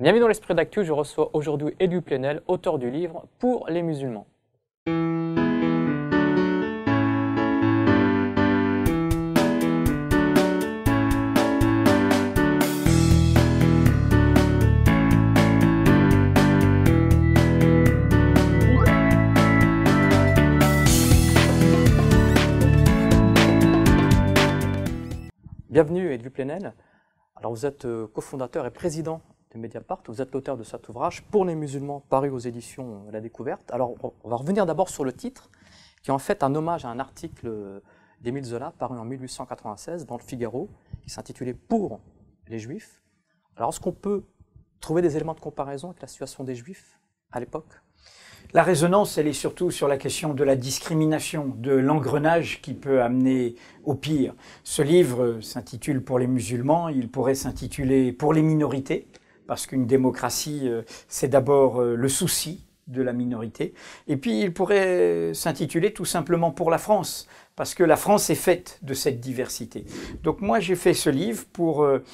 Bienvenue dans l'Esprit d'Actu, je reçois aujourd'hui Edu Plenel, auteur du livre Pour les musulmans. Bienvenue Edu Plenel. Alors vous êtes euh, cofondateur et président Mediapart. Vous êtes l'auteur de cet ouvrage, Pour les musulmans, paru aux éditions euh, La Découverte. Alors, on va revenir d'abord sur le titre, qui est en fait un hommage à un article euh, d'Émile Zola, paru en 1896 dans le Figaro, qui s'intitulait Pour les Juifs. Alors, est-ce qu'on peut trouver des éléments de comparaison avec la situation des Juifs à l'époque la résonance, elle est surtout sur la question de la discrimination, de l'engrenage qui peut amener au pire. Ce livre s'intitule Pour les musulmans, il pourrait s'intituler Pour les minorités, parce qu'une démocratie, euh, c'est d'abord euh, le souci de la minorité. Et puis il pourrait s'intituler tout simplement pour la France, parce que la France est faite de cette diversité. Donc moi j'ai fait ce livre pour euh,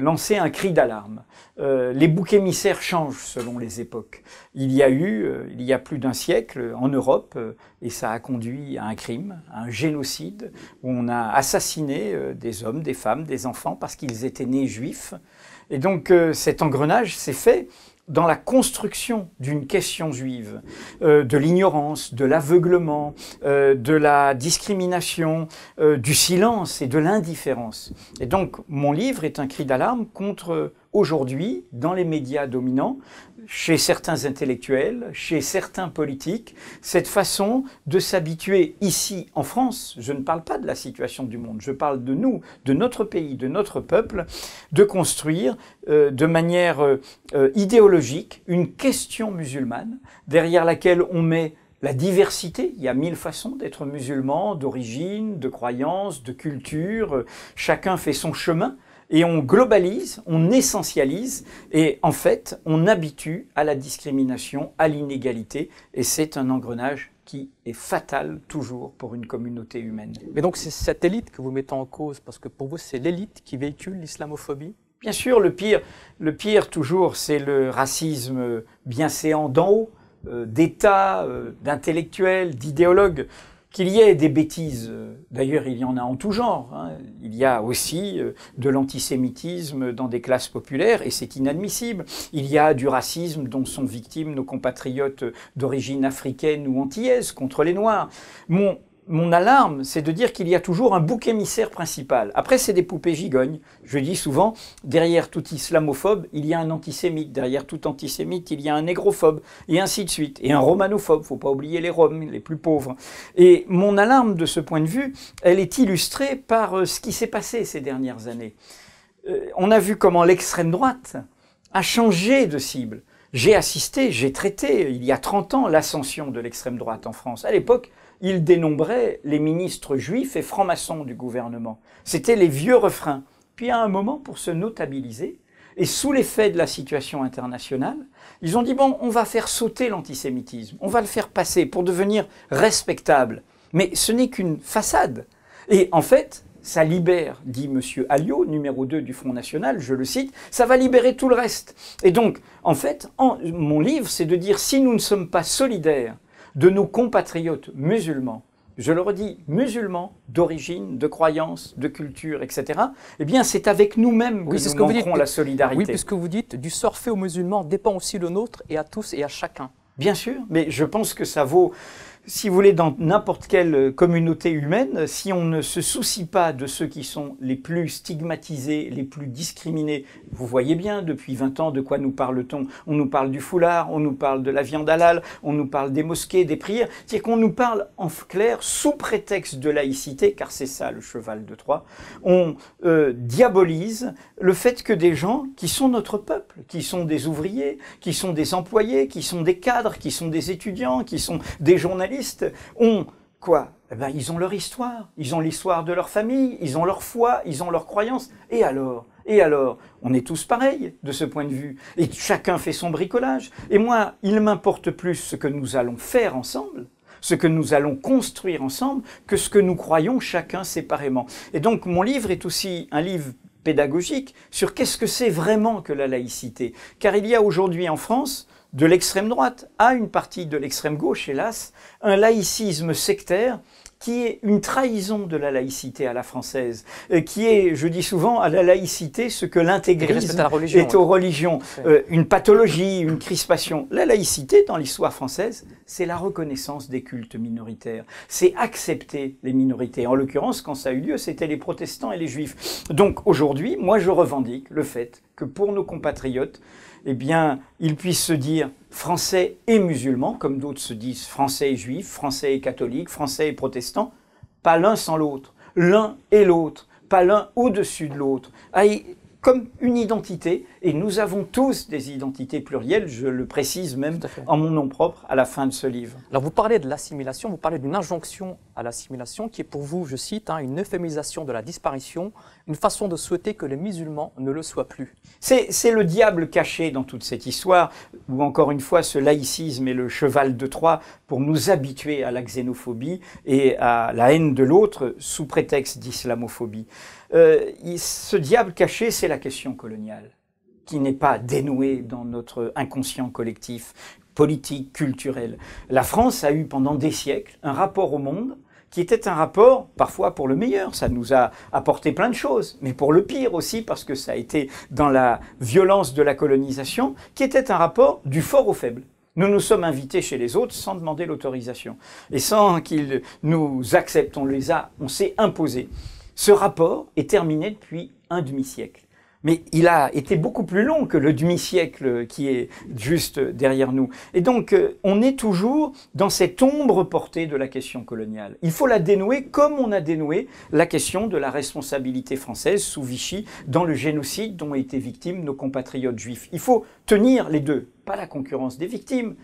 lancer un cri d'alarme. les boucs émissaires changent selon les époques. Il y a eu, il y a plus d'un siècle, en Europe, et ça a conduit à un crime, à un génocide, où on a assassiné des hommes, des femmes, des enfants, parce qu'ils étaient nés juifs. Et donc euh, cet engrenage s'est fait dans la construction d'une question juive, euh, de l'ignorance, de l'aveuglement, euh, de la discrimination, du silence et de l'indifférence. Et donc mon livre est un cri d'alarme contre aujourd'hui, dans les médias dominants, chez certains intellectuels, chez certains politiques, cette façon de s'habituer ici en France, je ne parle pas de la situation du monde, je parle de nous, de notre pays, de notre peuple, de construire euh, de manière euh, euh, idéologique une question musulmane derrière laquelle on met la diversité, il y a mille façons d'être musulman, d'origine, de croyance, de culture, chacun fait son chemin et on globalise, on essentialise et en fait on habitue à la discrimination, à l'inégalité et c'est un engrenage qui est fatal toujours pour une communauté humaine. Mais donc c'est cette élite que vous mettez en cause parce que pour vous c'est l'élite qui véhicule l'islamophobie Bien sûr, le pire, le pire toujours c'est le racisme bienséant d'en haut, euh, d'État, euh, d'intellectuels, d'idéologues. Qu'il y ait des bêtises, d'ailleurs il y en a en tout genre, hein. il y a aussi euh, de l'antisémitisme dans des classes populaires et c'est inadmissible. Il y a du racisme dont sont victimes nos compatriotes d'origine africaine ou antillaise contre les Noirs mon alarme, c'est de dire qu'il y a toujours un bouc émissaire principal. Après, c'est des poupées gigognes. Je dis souvent, derrière tout islamophobe, il y a un antisémite. Derrière tout antisémite, il y a un négrophobe, et ainsi de suite. Et un romanophobe, faut pas oublier les Roms, les plus pauvres. Et mon alarme, de ce point de vue, elle est illustrée par euh, ce qui s'est passé ces dernières années. Euh, on a vu comment l'extrême droite a changé de cible. J'ai assisté, j'ai traité, euh, il y a 30 ans, l'ascension de l'extrême droite en France. À l'époque, il dénombraient les ministres juifs et francs-maçons du gouvernement. C'était les vieux refrains. Puis à un moment, pour se notabiliser, et sous l'effet de la situation internationale, ils ont dit, bon, on va faire sauter l'antisémitisme, on va le faire passer pour devenir respectable. Mais ce n'est qu'une façade. Et en fait, ça libère, dit M. Alliot, numéro 2 du Front National, je le cite, ça va libérer tout le reste. Et donc, en fait, mon livre, c'est de dire, si nous ne sommes pas solidaires de nos compatriotes musulmans, je le redis, musulmans d'origine, de croyance, de culture, etc., eh bien, c'est avec nous-mêmes que nous ce la solidarité. Oui, puisque vous dites, du sort fait aux musulmans dépend aussi le nôtre et à tous et à chacun. Bien sûr, mais je pense que ça vaut si vous voulez, dans n'importe quelle euh, communauté humaine, si on ne se soucie pas de ceux qui sont les plus stigmatisés, les plus discriminés, vous voyez bien, depuis 20 ans, de quoi nous parle-t-on On nous parle du foulard, on nous parle de la viande halal, on nous parle des mosquées, des prières. cest qu'on nous parle en clair, sous prétexte de laïcité, car c'est ça le cheval de Troie, on euh, diabolise le fait que des gens qui sont notre peuple, qui sont des ouvriers, qui sont des employés, qui sont des cadres, qui sont des étudiants, qui sont des journalistes, ont quoi eh ben, Ils ont leur histoire, ils ont l'histoire de leur famille, ils ont leur foi, ils ont leur croyances. Et alors et alors, on est tous pareils de ce point de vue. Et chacun fait son bricolage. Et moi, il m'importe plus ce que nous allons faire ensemble, ce que nous allons construire ensemble, que ce que nous croyons chacun séparément. Et donc, mon livre est aussi un livre pédagogique sur qu'est-ce que c'est vraiment que la laïcité. Car il y a aujourd'hui en France de l'extrême droite à une partie de l'extrême gauche, hélas, un laïcisme sectaire qui est une trahison de la laïcité à la française, euh, qui est, je dis souvent, à la laïcité ce que l'intégrisme est, aux religions, euh, une pathologie, une crispation. La laïcité, dans l'histoire française, c'est la reconnaissance des cultes minoritaires, c'est accepter les minorités. En l'occurrence, quand ça a eu lieu, c'était les protestants et les juifs. Donc aujourd'hui, moi je revendique le fait que pour nos compatriotes, eh bien, ils puissent se dire français et musulmans, comme d'autres se disent français et juifs, français et catholiques, français et protestants, pas l'un sans l'autre, l'un et l'autre, pas l'un au-dessus de l'autre. Ah, comme une identité, et nous avons tous des identités plurielles, je le précise même en mon nom propre à la fin de ce livre. Alors vous parlez de l'assimilation, vous parlez d'une injonction à l'assimilation qui est pour vous, je cite, hein, une euphémisation de la disparition, une façon de souhaiter que les musulmans ne le soient plus. C'est le diable caché dans toute cette histoire, où encore une fois ce laïcisme est le cheval de Troie pour nous habituer à la xénophobie et à la haine de l'autre sous prétexte d'islamophobie. Euh, ce diable caché, c'est la question coloniale, qui n'est pas dénouée dans notre inconscient collectif, politique, culturel. La France a eu pendant des siècles un rapport au monde qui était un rapport, parfois pour le meilleur, ça nous a apporté plein de choses, mais pour le pire aussi, parce que ça a été dans la violence de la colonisation, qui était un rapport du fort au faible. Nous nous sommes invités chez les autres sans demander l'autorisation. Et sans qu'ils nous acceptent, on les a, on s'est imposé. Ce rapport est terminé depuis un demi-siècle. Mais il a été beaucoup plus long que le demi-siècle qui est juste derrière nous. Et donc, euh, on est toujours dans cette ombre portée de la question coloniale. Il faut la dénouer comme on a dénoué la question de la responsabilité française sous Vichy dans le génocide dont ont été victimes nos compatriotes juifs. Il faut tenir les deux, pas la concurrence des victimes,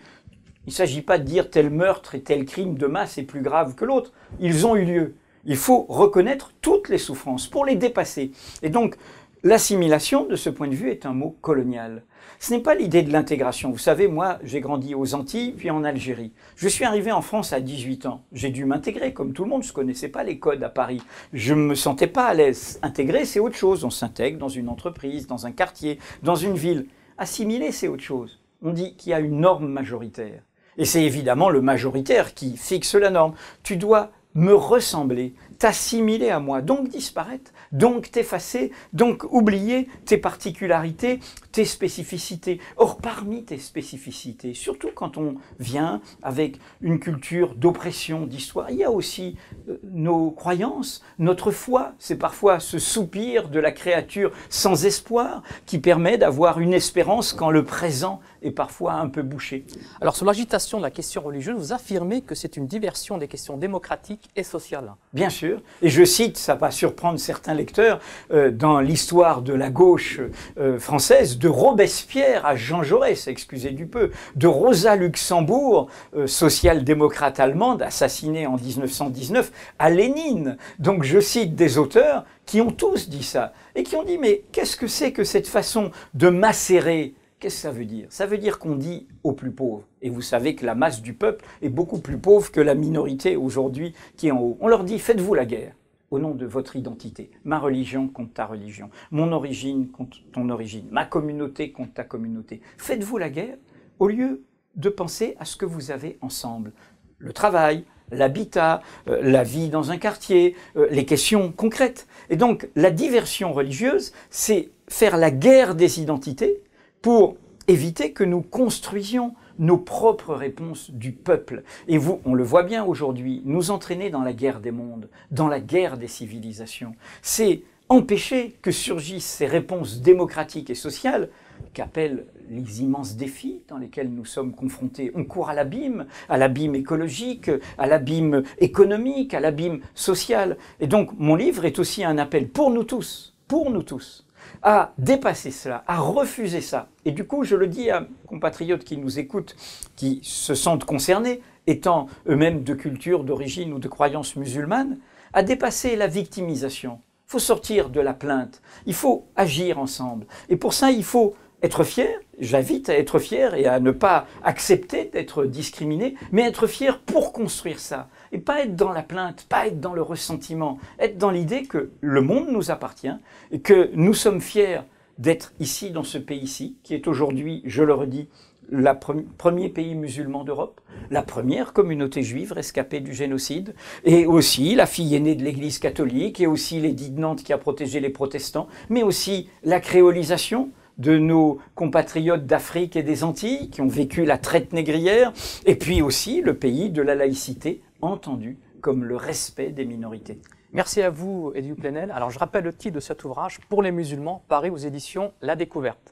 il ne s'agit pas de dire tel meurtre et tel crime de masse est plus grave que l'autre. Ils ont eu lieu. Il faut reconnaître toutes les souffrances pour les dépasser. Et donc, l'assimilation, de ce point de vue, est un mot colonial. Ce n'est pas l'idée de l'intégration. Vous savez, moi, j'ai grandi aux Antilles, puis en Algérie. Je suis arrivé en France à 18 ans. J'ai dû m'intégrer, comme tout le monde. Je ne connaissais pas les codes à Paris. Je ne me sentais pas à l'aise. Intégrer, c'est autre chose. On s'intègre dans une entreprise, dans un quartier, dans une ville. Assimiler, c'est autre chose. On dit qu'il y a une norme majoritaire. Et c'est évidemment le majoritaire qui fixe la norme. Tu dois me ressembler, t'assimiler à moi, donc disparaître, donc t'effacer, donc oublier tes particularités, tes spécificités. Or, parmi tes spécificités, surtout quand on vient avec une culture d'oppression, d'histoire, il y a aussi euh, nos croyances, notre foi. C'est parfois ce soupir de la créature sans espoir qui permet d'avoir une espérance quand le présent est parfois un peu bouché. Alors, sur l'agitation de la question religieuse, vous affirmez que c'est une diversion des questions démocratiques et sociales. Bien sûr. Et je cite, ça va surprendre certains lecteurs, euh, dans l'histoire de la gauche euh, française, de Robespierre à Jean Jaurès, excusez du peu, de Rosa Luxembourg, euh, social-démocrate allemande, assassinée en 1919, à Lénine. Donc je cite des auteurs qui ont tous dit ça et qui ont dit mais qu'est-ce que c'est que cette façon de macérer Qu'est-ce que ça veut dire Ça veut dire qu'on dit aux plus pauvres. Et vous savez que la masse du peuple est beaucoup plus pauvre que la minorité aujourd'hui qui est en haut. On leur dit faites-vous la guerre au nom de votre identité. Ma religion contre ta religion. Mon origine contre ton origine. Ma communauté contre ta communauté. Faites-vous la guerre au lieu de penser à ce que vous avez ensemble. Le travail, l'habitat, euh, la vie dans un quartier, euh, les questions concrètes. Et donc la diversion religieuse, c'est faire la guerre des identités pour éviter que nous construisions nos propres réponses du peuple. Et vous, on le voit bien aujourd'hui, nous entraîner dans la guerre des mondes, dans la guerre des civilisations, c'est empêcher que surgissent ces réponses démocratiques et sociales qu'appellent les immenses défis dans lesquels nous sommes confrontés. On court à l'abîme, à l'abîme écologique, à l'abîme économique, à l'abîme social. Et donc mon livre est aussi un appel pour nous tous, pour nous tous, à dépasser cela, à refuser ça. Et du coup, je le dis à compatriotes qui nous écoutent, qui se sentent concernés, étant eux-mêmes de culture, d'origine ou de croyance musulmane, à dépasser la victimisation. Il faut sortir de la plainte, il faut agir ensemble. Et pour ça, il faut être fier, j'invite à être fier et à ne pas accepter d'être discriminé, mais être fier pour construire ça. Et pas être dans la plainte, pas être dans le ressentiment, être dans l'idée que le monde nous appartient et que nous sommes fiers d'être ici, dans ce pays-ci, qui est aujourd'hui, je le redis, le premier pays musulman d'Europe, la première communauté juive rescapée du génocide, et aussi la fille aînée de l'Église catholique, et aussi l'édit de Nantes qui a protégé les protestants, mais aussi la créolisation, de nos compatriotes d'Afrique et des Antilles qui ont vécu la traite négrière, et puis aussi le pays de la laïcité, entendu comme le respect des minorités. Merci à vous, Edu Plenel. Alors, je rappelle le titre de cet ouvrage, Pour les musulmans, Paris aux éditions La Découverte.